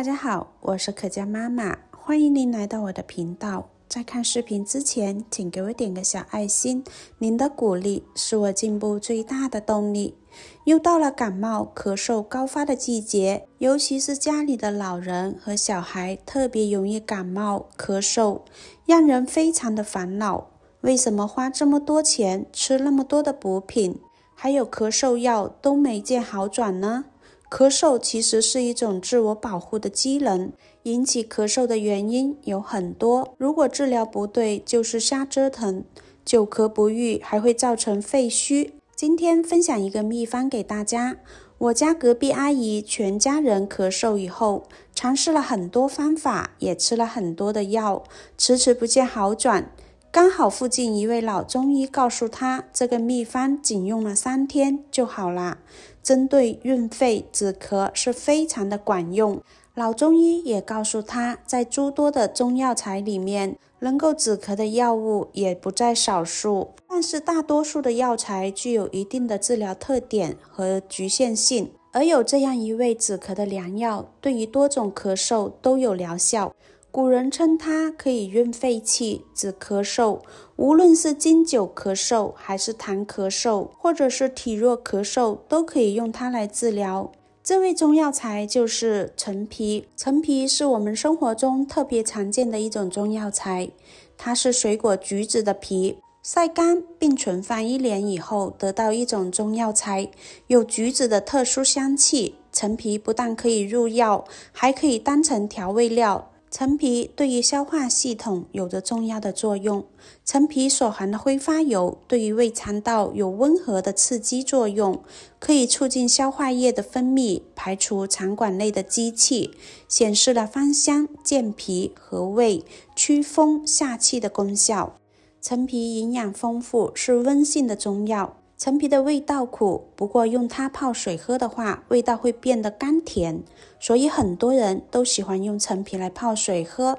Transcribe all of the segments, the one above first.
大家好，我是可嘉妈妈，欢迎您来到我的频道。在看视频之前，请给我点个小爱心，您的鼓励是我进步最大的动力。又到了感冒、咳嗽高发的季节，尤其是家里的老人和小孩，特别容易感冒咳嗽，让人非常的烦恼。为什么花这么多钱吃那么多的补品，还有咳嗽药都没见好转呢？咳嗽其实是一种自我保护的机能，引起咳嗽的原因有很多。如果治疗不对，就是瞎折腾，久咳不愈还会造成肺虚。今天分享一个秘方给大家。我家隔壁阿姨全家人咳嗽以后，尝试了很多方法，也吃了很多的药，迟迟不见好转。刚好附近一位老中医告诉他，这个秘方仅用了三天就好了，针对润肺止咳是非常的管用。老中医也告诉他，在诸多的中药材里面，能够止咳的药物也不在少数，但是大多数的药材具有一定的治疗特点和局限性，而有这样一味止咳的良药，对于多种咳嗽都有疗效。古人称它可以润肺气、止咳嗽，无论是经久咳嗽，还是痰咳嗽，或者是体弱咳嗽，都可以用它来治疗。这味中药材就是陈皮。陈皮是我们生活中特别常见的一种中药材，它是水果橘子的皮，晒干并存放一年以后得到一种中药材，有橘子的特殊香气。陈皮不但可以入药，还可以当成调味料。陈皮对于消化系统有着重要的作用。陈皮所含的挥发油对于胃肠道有温和的刺激作用，可以促进消化液的分泌，排除肠管内的积气，显示了芳香、健脾和胃、祛风下气的功效。陈皮营养丰富，是温性的中药。陈皮的味道苦，不过用它泡水喝的话，味道会变得甘甜，所以很多人都喜欢用陈皮来泡水喝。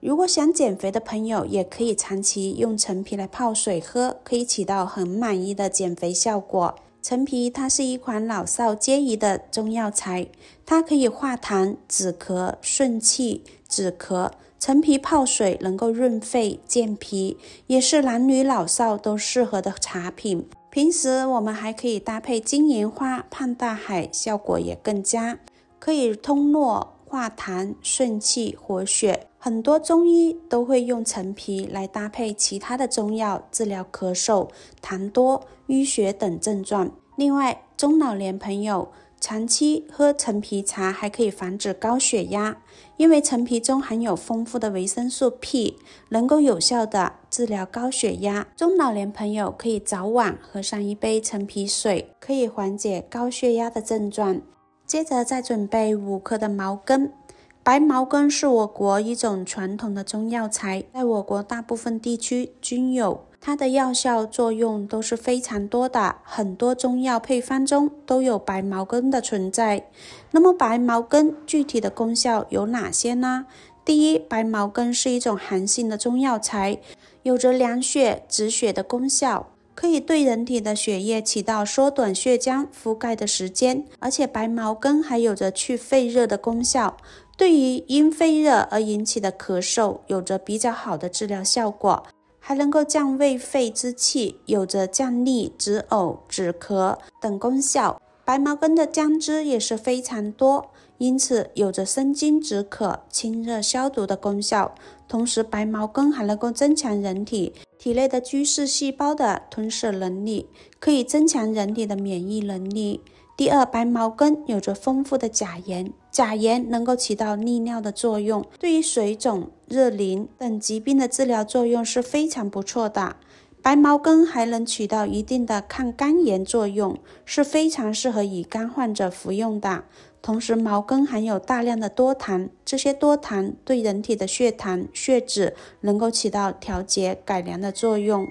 如果想减肥的朋友，也可以长期用陈皮来泡水喝，可以起到很满意的减肥效果。陈皮它是一款老少皆宜的中药材，它可以化痰、止咳、顺气、止咳。陈皮泡水能够润肺、健脾，也是男女老少都适合的茶品。平时我们还可以搭配金银花、胖大海，效果也更佳，可以通络、化痰、顺气、活血。很多中医都会用陈皮来搭配其他的中药，治疗咳嗽、痰多、淤血等症状。另外，中老年朋友。长期喝陈皮茶还可以防止高血压，因为陈皮中含有丰富的维生素 P，能够有效的治疗高血压。中老年朋友可以早晚喝上一杯陈皮水，可以缓解高血压的症状。接着再准备五克的茅根。白茅根是我国一种传统的中药材，在我国大部分地区均有。它的药效作用都是非常多的，很多中药配方中都有白茅根的存在。那么白茅根具体的功效有哪些呢？第一，白茅根是一种寒性的中药材，有着凉血止血的功效，可以对人体的血液起到缩短血浆覆盖的时间。而且白茅根还有着去肺热的功效。对于因肺热而引起的咳嗽，有着比较好的治疗效果，还能够降胃肺之气，有着降逆、止呕、止咳等功效。白茅根的姜汁也是非常多，因此有着生津止渴、清热消毒的功效。同时，白茅根还能够增强人体体内的巨噬细胞的吞噬能力，可以增强人体的免疫能力。第二，白茅根有着丰富的钾盐。钾盐能够起到利尿的作用，对于水肿、热淋等疾病的治疗作用是非常不错的。白茅根还能起到一定的抗肝炎作用，是非常适合乙肝患者服用的。同时，茅根含有大量的多糖，这些多糖对人体的血糖、血脂能够起到调节、改良的作用，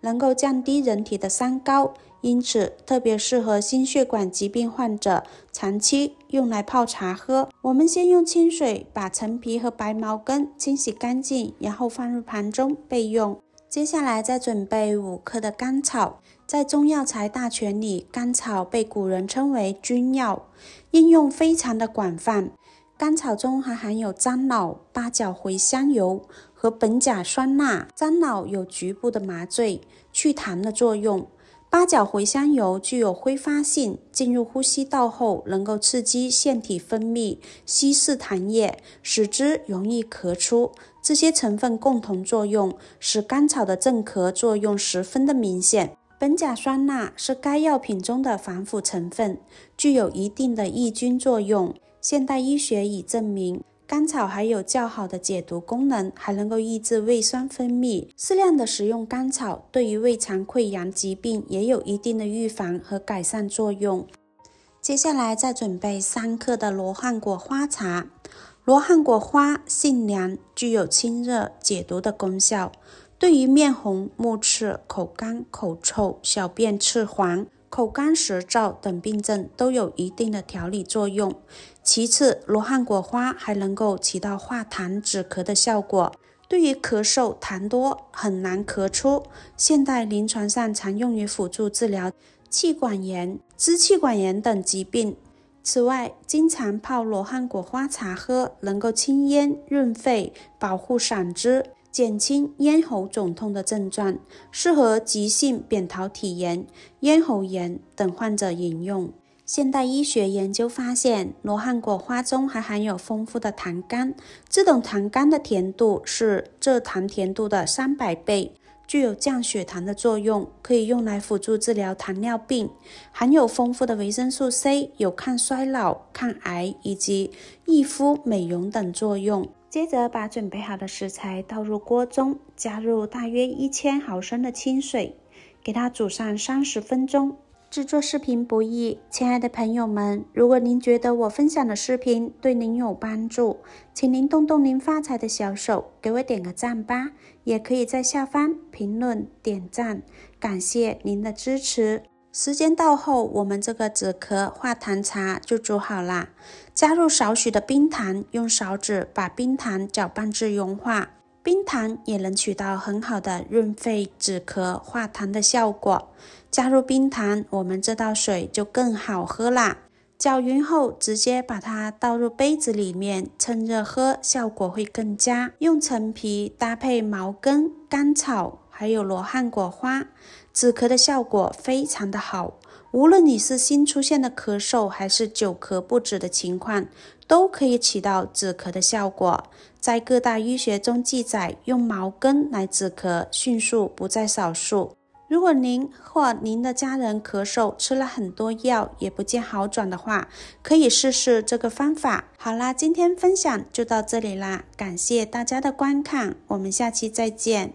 能够降低人体的三高，因此特别适合心血管疾病患者长期。用来泡茶喝。我们先用清水把陈皮和白毛根清洗干净，然后放入盘中备用。接下来再准备五克的甘草。在中药材大全里，甘草被古人称为君药，应用非常的广泛。甘草中还含有樟脑、八角茴香油和苯甲酸钠。樟脑有局部的麻醉、去痰的作用。八角茴香油具有挥发性，进入呼吸道后能够刺激腺体分泌稀释痰液，使之容易咳出。这些成分共同作用，使甘草的镇咳作用十分的明显。苯甲酸钠是该药品中的防腐成分，具有一定的抑菌作用。现代医学已证明。甘草还有较好的解毒功能，还能够抑制胃酸分泌。适量的食用甘草，对于胃肠溃疡疾病也有一定的预防和改善作用。接下来再准备三克的罗汉果花茶。罗汉果花性凉，具有清热解毒的功效，对于面红目赤、口干口臭、小便赤黄。口干舌燥等病症都有一定的调理作用。其次，罗汉果花还能够起到化痰止咳的效果，对于咳嗽痰多、很难咳出，现代临床上常用于辅助治疗气管炎、支气管炎等疾病。此外，经常泡罗汉果花茶喝，能够清咽、润肺、保护嗓子。减轻咽喉肿痛的症状，适合急性扁桃体炎、咽喉炎等患者饮用。现代医学研究发现，罗汉果花中还含有丰富的糖苷，这种糖苷的甜度是蔗糖甜度的三百倍，具有降血糖的作用，可以用来辅助治疗糖尿病。含有丰富的维生素 C，有抗衰老、抗癌以及益肤美容等作用。接着把准备好的食材倒入锅中，加入大约一千毫升的清水，给它煮上三十分钟。制作视频不易，亲爱的朋友们，如果您觉得我分享的视频对您有帮助，请您动动您发财的小手给我点个赞吧，也可以在下方评论点赞，感谢您的支持。时间到后，我们这个止咳化痰茶就煮好了。加入少许的冰糖，用勺子把冰糖搅拌至融化。冰糖也能起到很好的润肺、止咳、化痰的效果。加入冰糖，我们这道水就更好喝了。搅匀后，直接把它倒入杯子里面，趁热喝，效果会更佳。用陈皮搭配茅根、甘草。还有罗汉果花，止咳的效果非常的好。无论你是新出现的咳嗽，还是久咳不止的情况，都可以起到止咳的效果。在各大医学中记载，用毛根来止咳，迅速不在少数。如果您或您的家人咳嗽，吃了很多药也不见好转的话，可以试试这个方法。好啦，今天分享就到这里啦，感谢大家的观看，我们下期再见。